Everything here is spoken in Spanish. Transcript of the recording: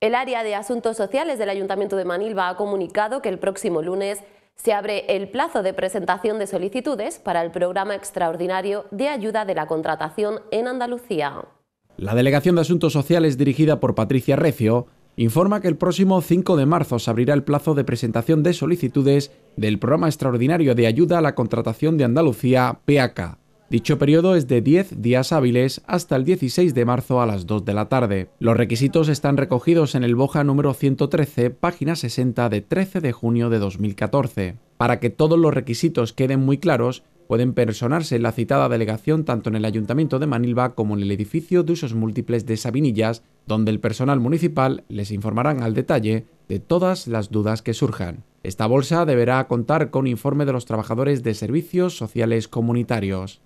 El área de asuntos sociales del Ayuntamiento de Manilva ha comunicado que el próximo lunes se abre el plazo de presentación de solicitudes para el programa extraordinario de ayuda de la contratación en Andalucía. La Delegación de Asuntos Sociales dirigida por Patricia Recio informa que el próximo 5 de marzo se abrirá el plazo de presentación de solicitudes del Programa Extraordinario de Ayuda a la Contratación de Andalucía, PACA. Dicho periodo es de 10 días hábiles hasta el 16 de marzo a las 2 de la tarde. Los requisitos están recogidos en el BOJA número 113, página 60 de 13 de junio de 2014. Para que todos los requisitos queden muy claros, pueden personarse en la citada delegación tanto en el Ayuntamiento de Manilva como en el edificio de usos múltiples de Sabinillas, donde el personal municipal les informarán al detalle de todas las dudas que surjan. Esta bolsa deberá contar con informe de los trabajadores de servicios sociales comunitarios.